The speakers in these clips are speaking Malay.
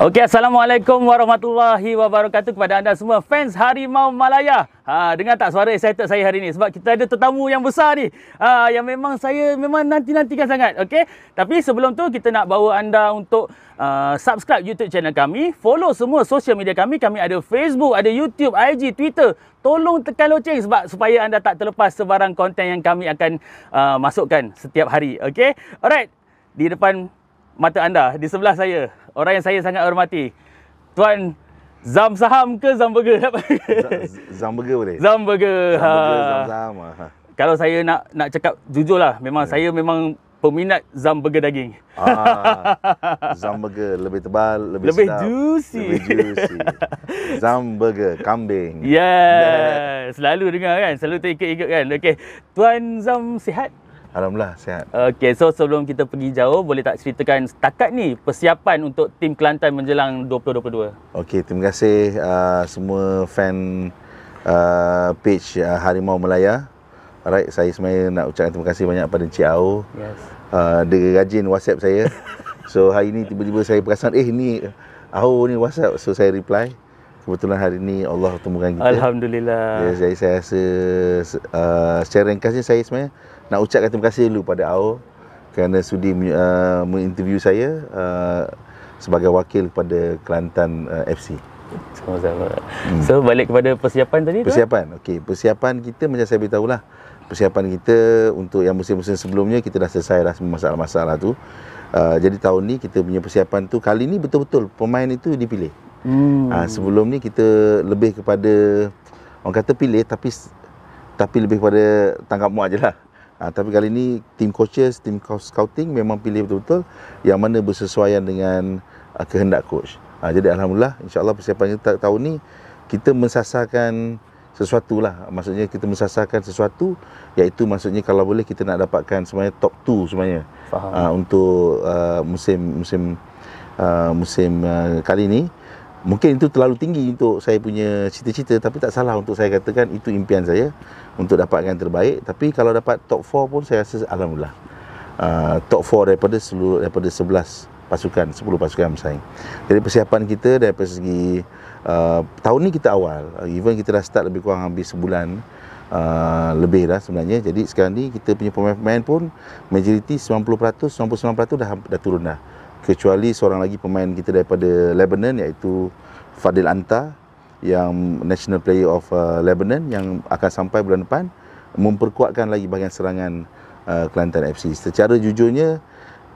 Okey, Assalamualaikum warahmatullahi wabarakatuh kepada anda semua fans Harimau Malaya. Ha, dengar tak suara excited saya hari ini sebab kita ada tetamu yang besar ni. Ha, yang memang saya memang nanti-nantikan sangat. Okey, tapi sebelum tu kita nak bawa anda untuk uh, subscribe YouTube channel kami. Follow semua social media kami. Kami ada Facebook, ada YouTube, IG, Twitter. Tolong tekan loceng sebab supaya anda tak terlepas sebarang konten yang kami akan uh, masukkan setiap hari. Okey, alright. Di depan mata anda di sebelah saya orang yang saya sangat hormati tuan zam saham ke zam burger zam, zam burger boleh zam burger zam burger ha. zam zam ha, ha. kalau saya nak nak cakap jujur lah, memang yeah. saya memang peminat zam burger daging ah, zam burger lebih tebal lebih, lebih sedap juicy. lebih juicy zam burger kambing yeah. yeah selalu dengar kan selalu terikat-ikat kan okey tuan zam sihat Alhamdulillah sihat. Okey, so sebelum kita pergi jauh, boleh tak ceritakan setakat ni persiapan untuk tim Kelantan menjelang 2022? Okey, terima kasih uh, semua fan uh, page uh, Harimau Melaya. Alright, saya sebenarnya nak ucapkan terima kasih banyak pada Cik Ao. Yes. Uh, dia rajin WhatsApp saya. so hari ni tiba-tiba saya perasan, eh ni Ao ni WhatsApp. So saya reply. Kebetulan hari ini Allah temukan kita. Alhamdulillah. Ya, yes, saya, saya rasa uh, secara ringkasnya saya sebenarnya nak ucapkan terima kasih dulu pada Aul kerana sudi uh, menginterview saya uh, sebagai wakil kepada Kelantan uh, FC. Sama-sama. Hmm. So balik kepada persiapan tadi persiapan. tu. Persiapan. persiapan kita macam saya beritahu lah. Persiapan kita untuk yang musim-musim sebelumnya kita dah selesai dah semua masalah-masalah tu. Uh, jadi tahun ni kita punya persiapan tu kali ni betul-betul pemain itu dipilih. Hmm. Uh, sebelum ni kita lebih kepada orang kata pilih tapi tapi lebih kepada tangkap muak je lah. Uh, tapi kali ini tim coaches, tim scouting memang pilih betul-betul yang mana bersesuaian dengan uh, kehendak coach. Uh, jadi alhamdulillah insyaallah persiapan kita tahun ini kita mensasarkan sesuatu lah. Maksudnya kita mensasarkan sesuatu iaitu maksudnya kalau boleh kita nak dapatkan sebenarnya top 2 semuanya Faham. untuk uh, musim musim uh, musim uh, kali ini mungkin itu terlalu tinggi untuk saya punya cita-cita tapi tak salah untuk saya katakan itu impian saya untuk dapatkan terbaik tapi kalau dapat top 4 pun saya rasa alhamdulillah uh, top 4 daripada seluruh daripada 11 pasukan 10 pasukan yang bersaing jadi persiapan kita dari segi uh, tahun ni kita awal even kita dah start lebih kurang habis sebulan Uh, lebih dah sebenarnya jadi sekarang ni kita punya pemain-pemain pun majority 90% 99% dah, dah turun dah kecuali seorang lagi pemain kita daripada Lebanon iaitu Fadil Anta yang national player of uh, Lebanon yang akan sampai bulan depan memperkuatkan lagi bahagian serangan uh, Kelantan FC. Secara jujurnya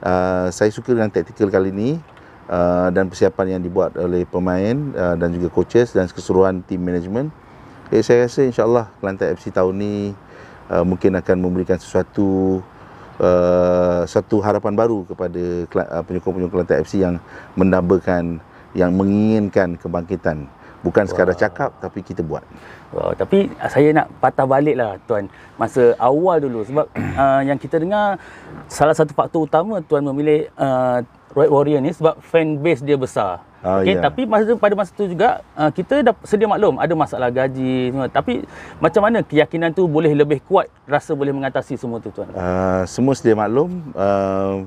uh, saya suka dengan taktikal kali ini uh, dan persiapan yang dibuat oleh pemain uh, dan juga coaches dan keseluruhan tim management. Eh, saya rasa insyaAllah Kelantan FC tahun ini uh, mungkin akan memberikan sesuatu uh, satu harapan baru kepada uh, penyokong-penyokong Kelantan FC yang mendambakan yang menginginkan kebangkitan bukan sekadar wow. cakap tapi kita buat. Wow, tapi saya nak patah baliklah tuan masa awal dulu sebab uh, yang kita dengar salah satu faktor utama tuan memilih uh, Red Warrior ni sebab fan base dia besar. Oh, okay, yeah. tapi masa pada masa tu juga uh, kita dah sedia maklum ada masalah gaji semua. Tapi macam mana keyakinan tu boleh lebih kuat rasa boleh mengatasi semua tu tuan? Uh, semua sedia maklum uh,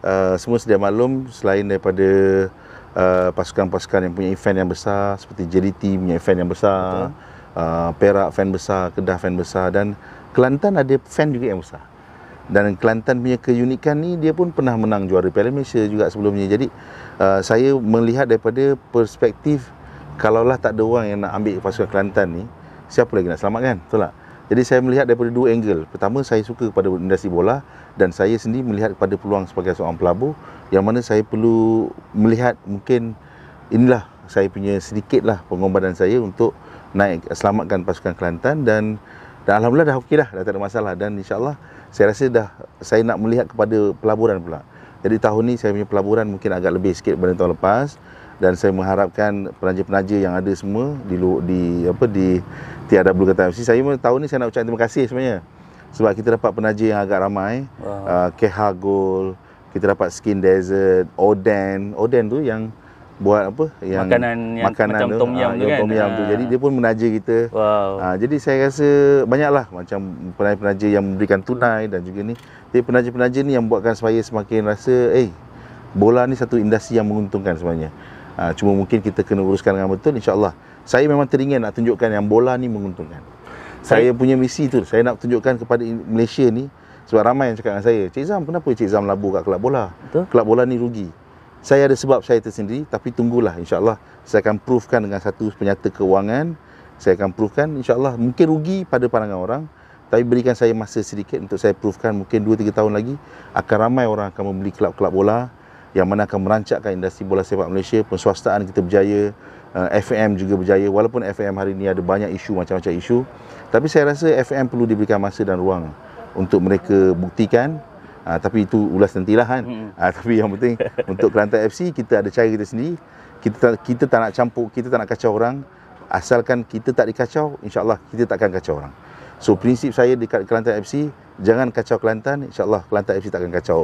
uh, semua sedia maklum selain daripada uh, pasukan-pasukan yang punya event yang besar seperti JDT punya event yang besar, uh, Perak fan besar, Kedah fan besar dan Kelantan ada fan juga yang besar dan Kelantan punya keunikan ni dia pun pernah menang juara Piala Malaysia juga sebelumnya jadi uh, saya melihat daripada perspektif kalaulah tak ada orang yang nak ambil pasukan Kelantan ni siapa lagi nak selamatkan betul tak jadi saya melihat daripada dua angle pertama saya suka kepada industri bola dan saya sendiri melihat kepada peluang sebagai seorang pelabur yang mana saya perlu melihat mungkin inilah saya punya sedikitlah pengorbanan saya untuk naik selamatkan pasukan Kelantan dan dan Alhamdulillah dah okey dah, dah tak ada masalah dan insyaAllah saya rasa dah saya nak melihat kepada pelaburan pula. Jadi tahun ni saya punya pelaburan mungkin agak lebih sikit daripada tahun lepas dan saya mengharapkan penaja-penaja yang ada semua di di apa di tiada bulu kata MC saya tahun ni saya nak ucapkan terima kasih sebenarnya sebab kita dapat penaja yang agak ramai wow. uh, ah, Kehagol kita dapat Skin Desert Oden Oden tu yang buat apa yang makanan yang makanan macam tom yam ah, tu yang kan tom yam tu ah. jadi dia pun menaja kita wow. ha, jadi saya rasa banyaklah macam penaja-penaja yang memberikan tunai dan juga ni tapi penaja-penaja ni yang buatkan supaya semakin rasa eh bola ni satu industri yang menguntungkan sebenarnya ha, cuma mungkin kita kena uruskan dengan betul insyaallah saya memang teringin nak tunjukkan yang bola ni menguntungkan saya, saya punya misi tu saya nak tunjukkan kepada Malaysia ni sebab ramai yang cakap dengan saya Cik Zam kenapa Cik Zam labu kat kelab bola betul? kelab bola ni rugi saya ada sebab saya tersendiri tapi tunggulah insyaallah saya akan proofkan dengan satu penyata keuangan saya akan proofkan insyaallah mungkin rugi pada pandangan orang tapi berikan saya masa sedikit untuk saya proofkan mungkin 2 3 tahun lagi akan ramai orang akan membeli kelab-kelab bola yang mana akan merancakkan industri bola sepak Malaysia penswastaan kita berjaya eh, FM juga berjaya walaupun FM hari ini ada banyak isu macam-macam isu tapi saya rasa FM perlu diberikan masa dan ruang untuk mereka buktikan Ha, tapi itu ulas nantilah kan. Ha, tapi yang penting untuk Kelantan FC kita ada cara kita sendiri. Kita tak, kita tak nak campur, kita tak nak kacau orang. Asalkan kita tak dikacau, insyaAllah kita tak akan kacau orang. So prinsip saya dekat Kelantan FC, jangan kacau Kelantan, insyaAllah Kelantan FC tak akan kacau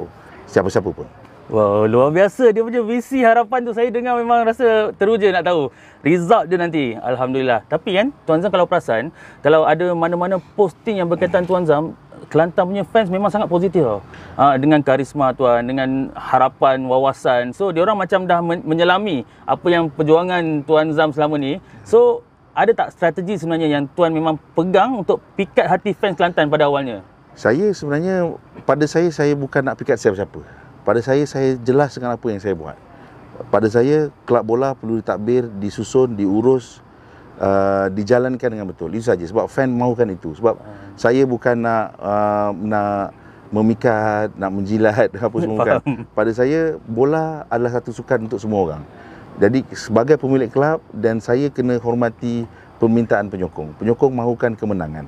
siapa-siapa pun. Wow, luar biasa dia punya visi harapan tu saya dengar memang rasa teruja nak tahu result dia nanti. Alhamdulillah. Tapi kan Tuan Zam kalau perasan, kalau ada mana-mana posting yang berkaitan Tuan Zam, Kelantan punya fans memang sangat positif tau. Ha, dengan karisma tuan, dengan harapan, wawasan. So dia orang macam dah menyelami apa yang perjuangan Tuan Zam selama ni. So ada tak strategi sebenarnya yang tuan memang pegang untuk pikat hati fans Kelantan pada awalnya? Saya sebenarnya pada saya saya bukan nak pikat siapa-siapa pada saya saya jelas dengan apa yang saya buat pada saya kelab bola perlu ditakbir disusun diurus uh, dijalankan dengan betul itu saja sebab fan mahukan itu sebab hmm. saya bukan nak uh, nak memikat nak menjilat apa semua bukan pada saya bola adalah satu sukan untuk semua orang jadi sebagai pemilik kelab dan saya kena hormati permintaan penyokong penyokong mahukan kemenangan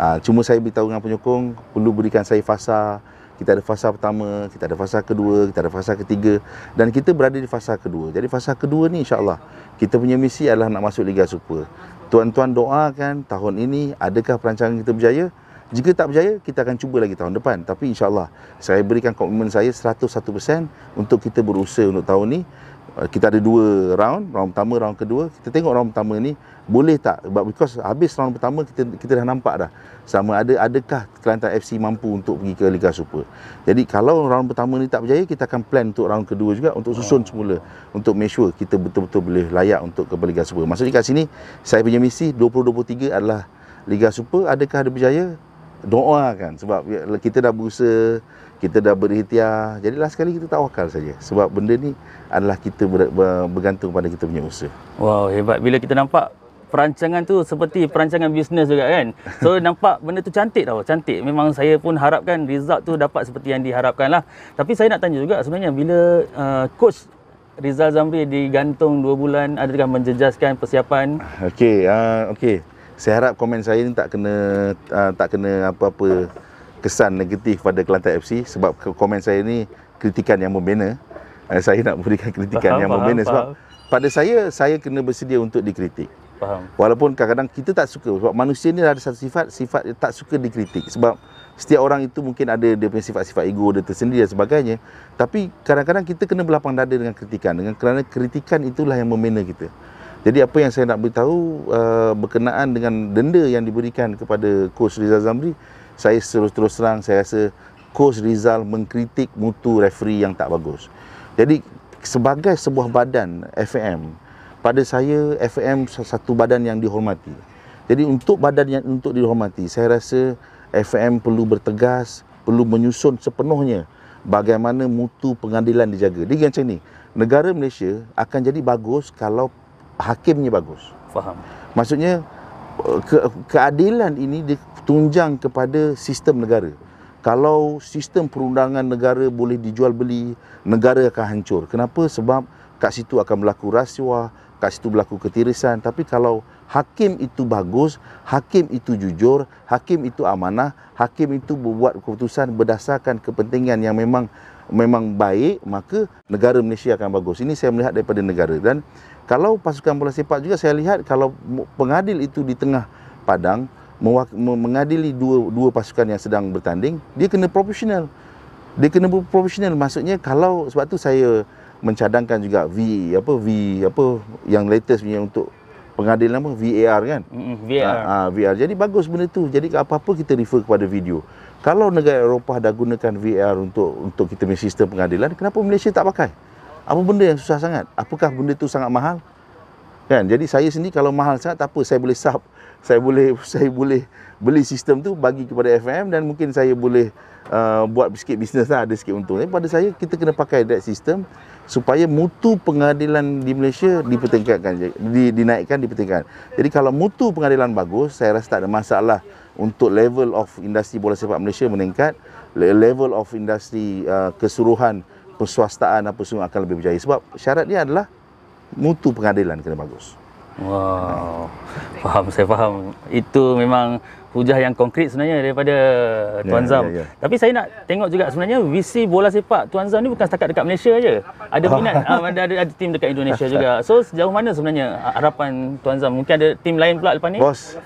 uh, cuma saya beritahu dengan penyokong perlu berikan saya fasa kita ada fasa pertama, kita ada fasa kedua, kita ada fasa ketiga dan kita berada di fasa kedua. Jadi fasa kedua ni insya-Allah kita punya misi adalah nak masuk Liga Super. Tuan-tuan doakan tahun ini adakah perancangan kita berjaya? Jika tak berjaya, kita akan cuba lagi tahun depan. Tapi insya-Allah saya berikan komitmen saya 101% untuk kita berusaha untuk tahun ni. Eh, kita ada dua round, round pertama, round kedua. Kita tengok round pertama ni boleh tak But because habis round pertama kita kita dah nampak dah sama ada adakah Kelantan FC mampu untuk pergi ke Liga Super. Jadi kalau round pertama ni tak berjaya, kita akan plan untuk round kedua juga untuk susun oh. semula untuk make sure kita betul-betul boleh layak untuk ke Liga Super. Maksudnya kat sini saya punya misi 2023 adalah Liga Super adakah ada berjaya? Doakan sebab kita dah berusaha kita dah berikhtiar. Jadi last sekali kita tawakal saja. Sebab benda ni adalah kita ber, ber, bergantung pada kita punya usaha. Wow, hebat. Bila kita nampak perancangan tu seperti perancangan bisnes juga kan. So nampak benda tu cantik tau, cantik. Memang saya pun harapkan result tu dapat seperti yang diharapkan lah. Tapi saya nak tanya juga sebenarnya bila uh, coach Rizal Zamri digantung 2 bulan adakah menjejaskan persiapan? Okey, uh, okey. Saya harap komen saya ni tak kena uh, tak kena apa-apa kesan negatif pada Kelantan FC sebab komen saya ni kritikan yang membina. Eh, saya nak berikan kritikan faham, yang membina faham, sebab faham. pada saya saya kena bersedia untuk dikritik. Faham. Walaupun kadang-kadang kita tak suka sebab manusia ni ada satu sifat sifat dia tak suka dikritik sebab setiap orang itu mungkin ada dia punya sifat-sifat ego dia tersendiri dan sebagainya. Tapi kadang-kadang kita kena berlapang dada dengan kritikan dengan kerana kritikan itulah yang membina kita. Jadi apa yang saya nak beritahu uh, berkenaan dengan denda yang diberikan kepada coach Rizal Zamri saya terus terus terang saya rasa coach Rizal mengkritik mutu referee yang tak bagus. Jadi sebagai sebuah badan FAM pada saya FAM satu badan yang dihormati. Jadi untuk badan yang untuk dihormati saya rasa FAM perlu bertegas, perlu menyusun sepenuhnya bagaimana mutu pengadilan dijaga. Jadi macam ni, negara Malaysia akan jadi bagus kalau hakimnya bagus. Faham. Maksudnya ke, keadilan ini ditunjang kepada sistem negara. Kalau sistem perundangan negara boleh dijual beli, negara akan hancur. Kenapa? Sebab kat situ akan berlaku rasuah, kat situ berlaku ketirisan. Tapi kalau hakim itu bagus, hakim itu jujur, hakim itu amanah, hakim itu membuat keputusan berdasarkan kepentingan yang memang memang baik maka negara Malaysia akan bagus. Ini saya melihat daripada negara dan kalau pasukan bola sepak juga saya lihat kalau pengadil itu di tengah padang mengadili dua dua pasukan yang sedang bertanding, dia kena profesional. Dia kena profesional maksudnya kalau sebab tu saya mencadangkan juga V apa V apa yang latest punya untuk pengadilan apa VAR kan? VAR. Ha, ha, VAR. Jadi bagus benda tu. Jadi apa-apa kita refer kepada video kalau negara Eropah dah gunakan VR untuk untuk kita punya sistem pengadilan, kenapa Malaysia tak pakai? Apa benda yang susah sangat? Apakah benda itu sangat mahal? Kan? Jadi saya sendiri kalau mahal sangat tak apa, saya boleh sub, saya boleh saya boleh beli sistem tu bagi kepada FM dan mungkin saya boleh uh, buat sikit bisnes lah, ada sikit untung. Tapi pada saya kita kena pakai that system supaya mutu pengadilan di Malaysia dipertingkatkan, di, dinaikkan, dipertingkatkan. Jadi kalau mutu pengadilan bagus, saya rasa tak ada masalah untuk level of industri bola sepak Malaysia meningkat level of industri uh, keseluruhan persuastaan apa semua akan lebih berjaya sebab syarat dia adalah mutu pengadilan kena bagus wow ha. faham saya faham itu memang hujah yang konkret sebenarnya daripada Tuan ya, Zam ya, ya. tapi saya nak tengok juga sebenarnya visi bola sepak Tuan Zam ni bukan setakat dekat Malaysia je ada minat ah, ada, ada, ada tim dekat Indonesia juga so sejauh mana sebenarnya harapan Tuan Zam mungkin ada tim lain pula lepas ni bos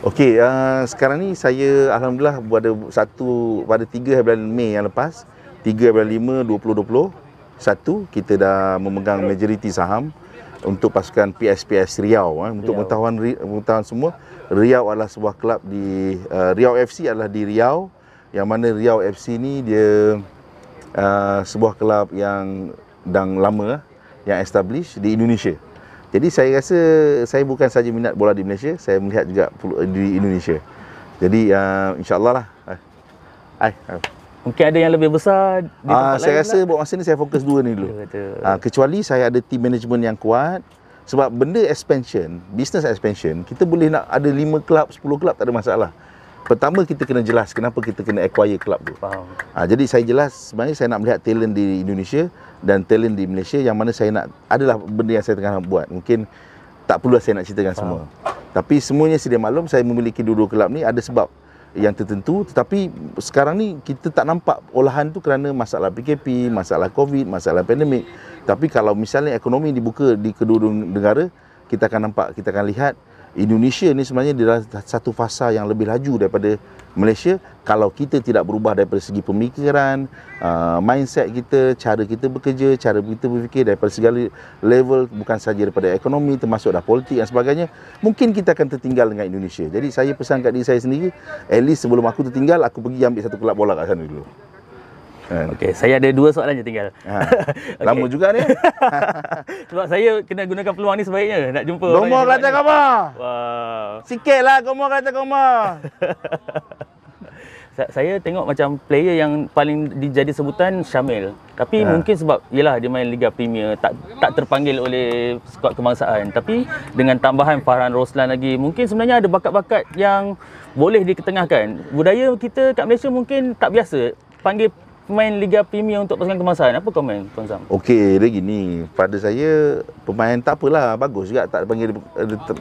Okey, uh, sekarang ni saya alhamdulillah pada satu pada 3 bulan Mei yang lepas, 3 bulan 5 satu kita dah memegang majoriti saham untuk pasukan PSPS Riau eh. untuk pengetahuan pengetahuan semua Riau adalah sebuah kelab di uh, Riau FC adalah di Riau yang mana Riau FC ni dia uh, sebuah kelab yang dah lama yang establish di Indonesia. Jadi saya rasa saya bukan saja minat bola di Malaysia, saya melihat juga di Indonesia. Jadi uh, insyaAllah lah. Hai. Ah. Mungkin ada yang lebih besar di tempat ah, lain Saya rasa lah. buat masa ni saya fokus dua ni dulu. Uh, kecuali saya ada team management yang kuat. Sebab benda expansion, business expansion, kita boleh nak ada lima kelab, sepuluh kelab tak ada masalah pertama kita kena jelas kenapa kita kena acquire club tu. Ha, jadi saya jelas sebenarnya saya nak melihat talent di Indonesia dan talent di Malaysia yang mana saya nak adalah benda yang saya tengah buat. Mungkin tak perlu lah saya nak ceritakan Faham. semua. Tapi semuanya sedia maklum saya memiliki dua-dua kelab ni ada sebab yang tertentu tetapi sekarang ni kita tak nampak olahan tu kerana masalah PKP, masalah COVID, masalah pandemik. Tapi kalau misalnya ekonomi dibuka di kedua-dua negara, kita akan nampak, kita akan lihat Indonesia ni sebenarnya dia satu fasa yang lebih laju daripada Malaysia kalau kita tidak berubah daripada segi pemikiran, uh, mindset kita, cara kita bekerja, cara kita berfikir daripada segala level bukan sahaja daripada ekonomi termasuk dah politik dan sebagainya, mungkin kita akan tertinggal dengan Indonesia. Jadi saya pesan kat diri saya sendiri, at least sebelum aku tertinggal, aku pergi ambil satu kelab bola kat sana dulu. Kan. Okey, saya ada dua soalan je tinggal. Ha. Lama okay. juga ni. Sebab saya kena gunakan peluang ni sebaiknya nak jumpa Gomor orang. Gomor kata kau apa? Wow. Sikitlah Gomor kata kau saya tengok macam player yang paling dijadi sebutan Syamil. Tapi ha. mungkin sebab yalah dia main Liga Premier tak tak terpanggil oleh skuad kebangsaan. Tapi dengan tambahan Farhan Roslan lagi mungkin sebenarnya ada bakat-bakat yang boleh diketengahkan. Budaya kita kat Malaysia mungkin tak biasa panggil pemain Liga Premier untuk pasukan kemasan. Apa komen Tuan Sam? Okey, dia gini. Pada saya, pemain tak apalah. Bagus juga tak dipanggil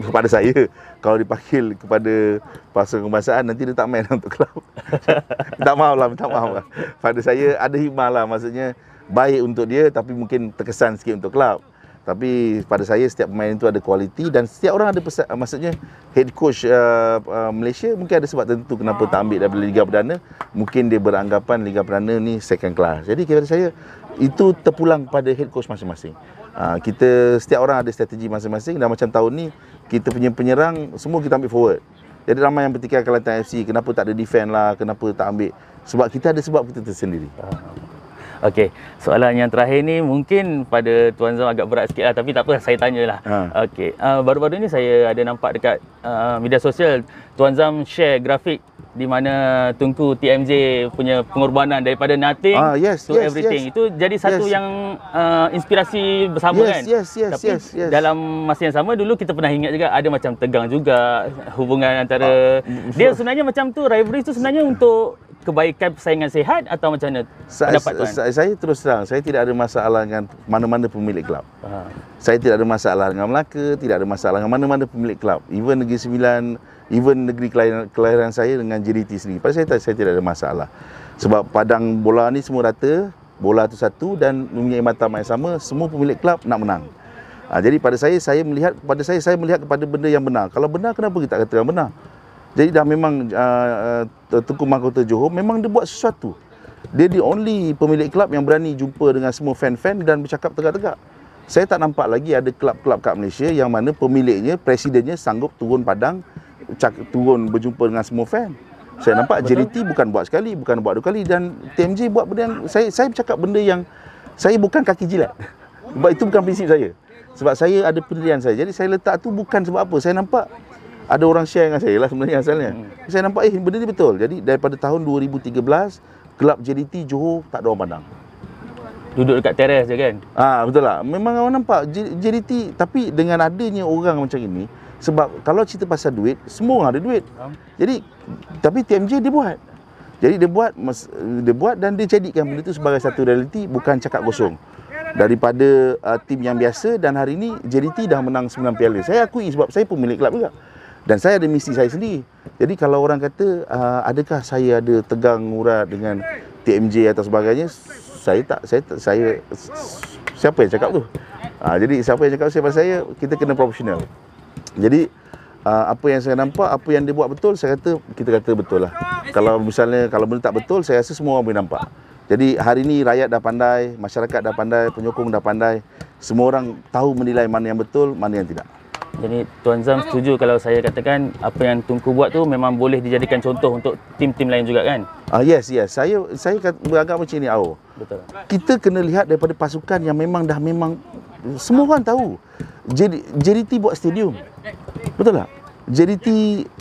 kepada saya. Kalau dipanggil kepada pasukan kemasan, nanti dia tak main untuk kelab. Tak maaf lah, tak maaf lah. Pada saya, ada hikmah lah. Maksudnya, baik untuk dia tapi mungkin terkesan sikit untuk kelab tapi pada saya setiap pemain itu ada kualiti dan setiap orang ada pesa maksudnya head coach uh, uh, Malaysia mungkin ada sebab tentu kenapa tak ambil daripada Liga Perdana mungkin dia beranggapan Liga Perdana ni second class jadi kepada saya itu terpulang pada head coach masing-masing uh, kita setiap orang ada strategi masing-masing dan macam tahun ni kita punya penyerang semua kita ambil forward jadi ramai yang bertikai Kelantan FC kenapa tak ada defend lah kenapa tak ambil sebab kita ada sebab kita tersendiri uh. Okey, soalan yang terakhir ni mungkin pada Tuan Zam agak berat sikit lah tapi tak apa saya tanyalah. Ha. Okey, uh, baru-baru ni saya ada nampak dekat uh, media sosial Tuan Zam share grafik di mana Tunku TMJ punya pengorbanan daripada nothing uh, yes, to yes, everything yes. itu jadi satu yes. yang uh, inspirasi bersama yes, kan yes, yes, tapi yes, yes. dalam masa yang sama dulu kita pernah ingat juga ada macam tegang juga hubungan antara uh, dia sebenarnya macam tu rivalry tu sebenarnya untuk kebaikan persaingan sehat atau macam mana pendapat saya, kan? saya terus terang saya tidak ada masalah dengan mana-mana pemilik kelab uh. saya tidak ada masalah dengan Melaka tidak ada masalah dengan mana-mana pemilik kelab even negeri Sembilan even negeri kelahiran, kelahiran saya dengan JDT sendiri. Pada saya, saya tidak ada masalah. Sebab padang bola ni semua rata, bola tu satu dan mempunyai mata yang sama, semua pemilik klub nak menang. Ha, jadi pada saya, saya melihat pada saya saya melihat kepada benda yang benar. Kalau benar, kenapa kita tak kata yang benar? Jadi dah memang uh, ah, ah, Tengku Mahkota Johor memang dia buat sesuatu. Dia the only pemilik klub yang berani jumpa dengan semua fan-fan dan bercakap tegak-tegak. Saya tak nampak lagi ada klub-klub kat Malaysia yang mana pemiliknya, presidennya sanggup turun padang cak, turun berjumpa dengan semua fan. Saya nampak Betul. JDT bukan buat sekali, bukan buat dua kali dan TMJ buat benda yang saya saya bercakap benda yang saya bukan kaki jilat. Sebab itu bukan prinsip saya. Sebab saya ada pendirian saya. Jadi saya letak tu bukan sebab apa. Saya nampak ada orang share dengan saya lah sebenarnya asalnya. Hmm. Saya nampak eh benda ni betul. Jadi daripada tahun 2013, kelab JDT Johor tak ada orang pandang. Duduk dekat teres je kan? Ah ha, betul lah. Memang orang nampak JDT tapi dengan adanya orang macam ini, sebab kalau cerita pasal duit, semua orang ada duit. Jadi tapi TMJ dia buat. Jadi dia buat dia buat dan dia jadikan benda itu sebagai satu realiti bukan cakap kosong. Daripada uh, tim yang biasa dan hari ini JDT dah menang 9 piala. Saya akui sebab saya pemilik kelab juga. Dan saya ada misi saya sendiri. Jadi kalau orang kata uh, adakah saya ada tegang urat dengan TMJ atau sebagainya, saya tak saya tak, saya siapa yang cakap tu? Uh, jadi siapa yang cakap saya pasal saya kita kena profesional. Jadi uh, apa yang saya nampak, apa yang dia buat betul, saya kata kita kata betul lah. Kalau misalnya kalau benda tak betul, saya rasa semua orang boleh nampak. Jadi hari ini rakyat dah pandai, masyarakat dah pandai, penyokong dah pandai. Semua orang tahu menilai mana yang betul, mana yang tidak. Jadi Tuan Zam setuju kalau saya katakan apa yang Tunku buat tu memang boleh dijadikan contoh untuk tim-tim lain juga kan? Ah uh, yes yes. Saya saya beragak macam ni Aw. Betul. Kita kena lihat daripada pasukan yang memang dah memang semua orang tahu. JDT buat stadium. Betul tak? JDT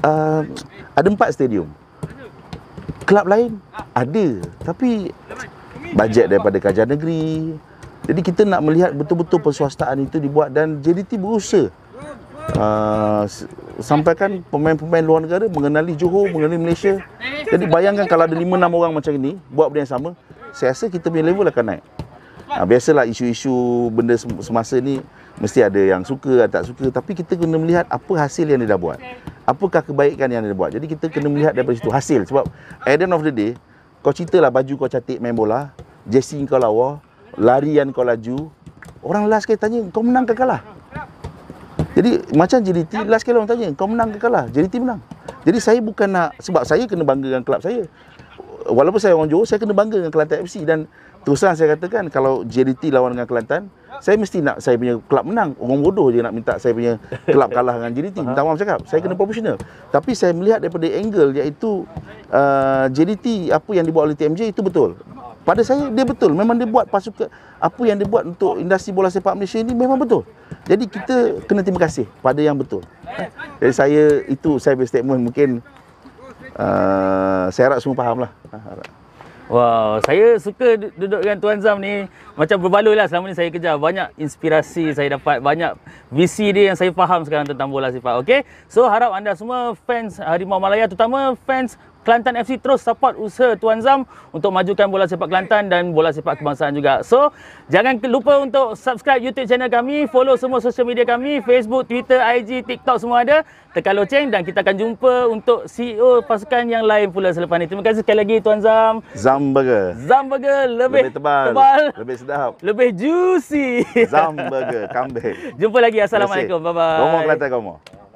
uh, ada empat stadium. Kelab lain ada. Tapi bajet daripada kajian negeri. Jadi kita nak melihat betul-betul persuastaan itu dibuat dan JDT berusaha. Uh, sampaikan pemain-pemain luar negara mengenali Johor, mengenali Malaysia. Jadi bayangkan kalau ada 5-6 orang macam ini buat benda yang sama, saya rasa kita punya level akan naik. Uh, biasalah isu-isu benda semasa ni mesti ada yang suka atau tak suka tapi kita kena melihat apa hasil yang dia dah buat apakah kebaikan yang dia buat jadi kita kena melihat daripada situ hasil sebab at the end of the day kau ceritalah baju kau cantik main bola jersey kau lawa larian kau laju orang last kali tanya kau menang ke kalah jadi macam JDT last kali orang tanya kau menang ke kalah JDT menang jadi saya bukan nak sebab saya kena bangga dengan kelab saya walaupun saya orang Johor saya kena bangga dengan Kelantan FC dan Teruslah saya katakan kalau JDT lawan dengan Kelantan, saya mesti nak saya punya kelab menang. Orang bodoh je nak minta saya punya kelab kalah dengan JDT. Minta orang cakap, saya kena profesional. Tapi saya melihat daripada angle iaitu uh, JDT apa yang dibuat oleh TMJ itu betul. Pada saya dia betul. Memang dia buat pasukan apa yang dia buat untuk industri bola sepak Malaysia ini memang betul. Jadi kita kena terima kasih pada yang betul. Jadi saya itu saya punya statement mungkin uh, saya harap semua fahamlah. Harap. Wow, saya suka duduk dengan Tuan Zam ni Macam berbaloi lah selama ni saya kejar Banyak inspirasi saya dapat Banyak visi dia yang saya faham sekarang tentang bola sifat Okay, so harap anda semua fans Harimau Malaya Terutama fans Kelantan FC terus support usaha Tuan Zam untuk majukan bola sepak Kelantan dan bola sepak kebangsaan juga. So, jangan lupa untuk subscribe YouTube channel kami, follow semua social media kami, Facebook, Twitter, IG, TikTok semua ada. Tekan loceng dan kita akan jumpa untuk CEO pasukan yang lain pula selepas ini. Terima kasih sekali lagi Tuan Zam. Zam burger. Zam burger lebih, lebih tebal, tebal, lebih sedap, lebih juicy. Zam burger kambing. Jumpa lagi. Assalamualaikum. Bye-bye. Gomong Kelantan, gomong.